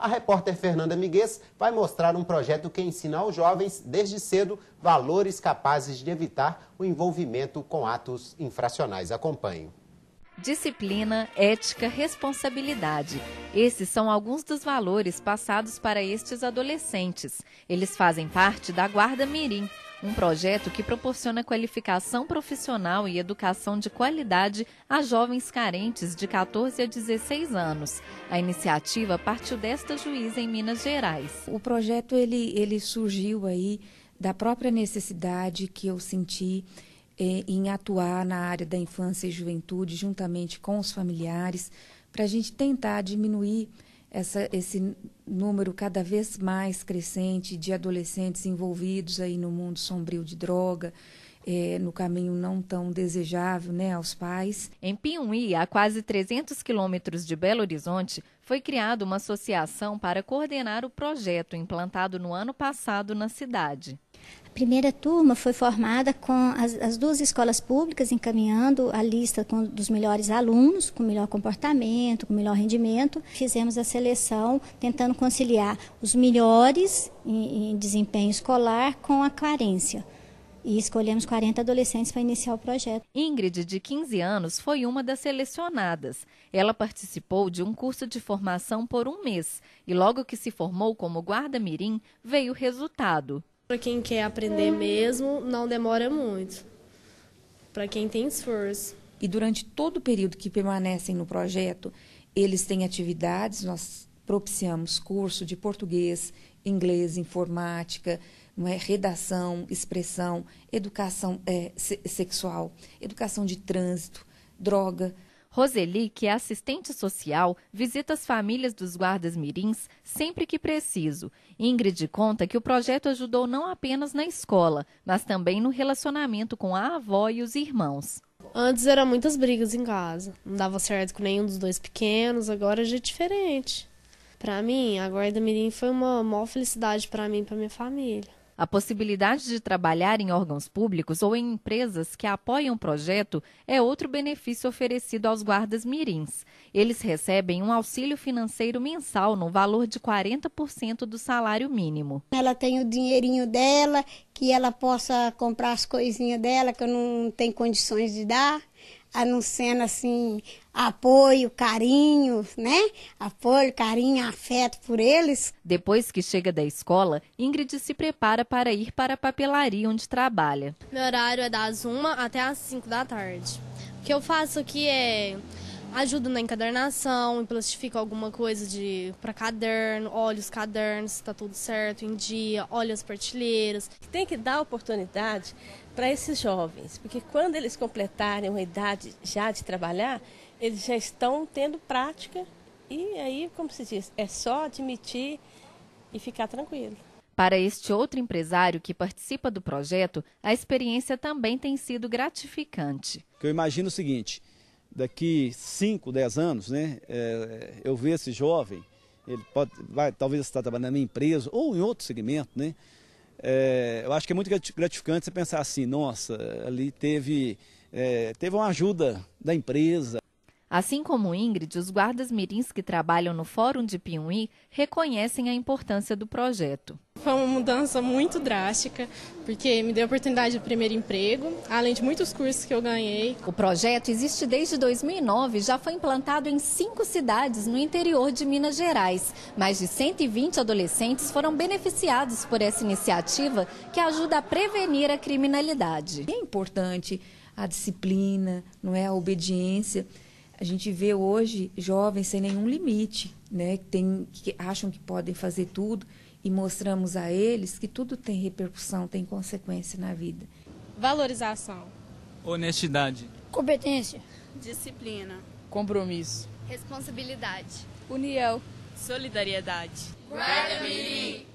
a repórter Fernanda Miguez vai mostrar um projeto que ensina aos jovens, desde cedo, valores capazes de evitar o envolvimento com atos infracionais. Acompanhe disciplina, ética, responsabilidade. Esses são alguns dos valores passados para estes adolescentes. Eles fazem parte da Guarda Mirim, um projeto que proporciona qualificação profissional e educação de qualidade a jovens carentes de 14 a 16 anos. A iniciativa partiu desta juíza em Minas Gerais. O projeto ele, ele surgiu aí da própria necessidade que eu senti eh, em atuar na área da infância e juventude juntamente com os familiares, para a gente tentar diminuir essa, esse número cada vez mais crescente de adolescentes envolvidos aí no mundo sombrio de droga, é, no caminho não tão desejável né, aos pais. Em Piumhi, a quase 300 quilômetros de Belo Horizonte, foi criada uma associação para coordenar o projeto implantado no ano passado na cidade. A primeira turma foi formada com as, as duas escolas públicas encaminhando a lista com, dos melhores alunos, com melhor comportamento, com melhor rendimento. Fizemos a seleção tentando conciliar os melhores em, em desempenho escolar com a carência e escolhemos 40 adolescentes para iniciar o projeto. Ingrid, de 15 anos, foi uma das selecionadas. Ela participou de um curso de formação por um mês e, logo que se formou como guarda-mirim, veio o resultado. Para quem quer aprender mesmo, não demora muito. Para quem tem esforço. E durante todo o período que permanecem no projeto, eles têm atividades, nós propiciamos curso de português, inglês, informática, não é? redação, expressão, educação é, se sexual, educação de trânsito, droga. Roseli, que é assistente social, visita as famílias dos guardas mirins sempre que preciso. Ingrid conta que o projeto ajudou não apenas na escola, mas também no relacionamento com a avó e os irmãos. Antes eram muitas brigas em casa, não dava certo com nenhum dos dois pequenos, agora já é diferente. Para mim, a guarda mirim foi uma maior felicidade para mim e para minha família. A possibilidade de trabalhar em órgãos públicos ou em empresas que apoiam o projeto é outro benefício oferecido aos guardas mirins. Eles recebem um auxílio financeiro mensal no valor de 40% do salário mínimo. Ela tem o dinheirinho dela, que ela possa comprar as coisinhas dela que eu não tenho condições de dar anunciando assim apoio, carinho, né? Apoio, carinho, afeto por eles. Depois que chega da escola, Ingrid se prepara para ir para a papelaria onde trabalha. Meu horário é das 1 até as 5 da tarde. O que eu faço aqui é ajuda na encadernação, plastifica alguma coisa de para caderno, olha os cadernos, está tudo certo em dia, olha as prateleiras. Tem que dar oportunidade para esses jovens, porque quando eles completarem uma idade já de trabalhar, eles já estão tendo prática e aí, como se diz, é só admitir e ficar tranquilo. Para este outro empresário que participa do projeto, a experiência também tem sido gratificante. Eu imagino o seguinte: daqui 5, 10 anos, né, é, eu ver esse jovem, ele pode, vai, talvez está trabalhando em empresa ou em outro segmento, né, é, eu acho que é muito gratificante você pensar assim, nossa, ali teve, é, teve uma ajuda da empresa. Assim como Ingrid, os guardas mirins que trabalham no Fórum de Piuí reconhecem a importância do projeto. Foi uma mudança muito drástica, porque me deu a oportunidade do primeiro emprego, além de muitos cursos que eu ganhei. O projeto existe desde 2009, já foi implantado em cinco cidades no interior de Minas Gerais. Mais de 120 adolescentes foram beneficiados por essa iniciativa que ajuda a prevenir a criminalidade. É importante a disciplina, não é a obediência. A gente vê hoje jovens sem nenhum limite, né? Que, tem, que acham que podem fazer tudo e mostramos a eles que tudo tem repercussão, tem consequência na vida. Valorização. Honestidade. Competência. Disciplina. Compromisso. Responsabilidade. União. Solidariedade. Guarda-me!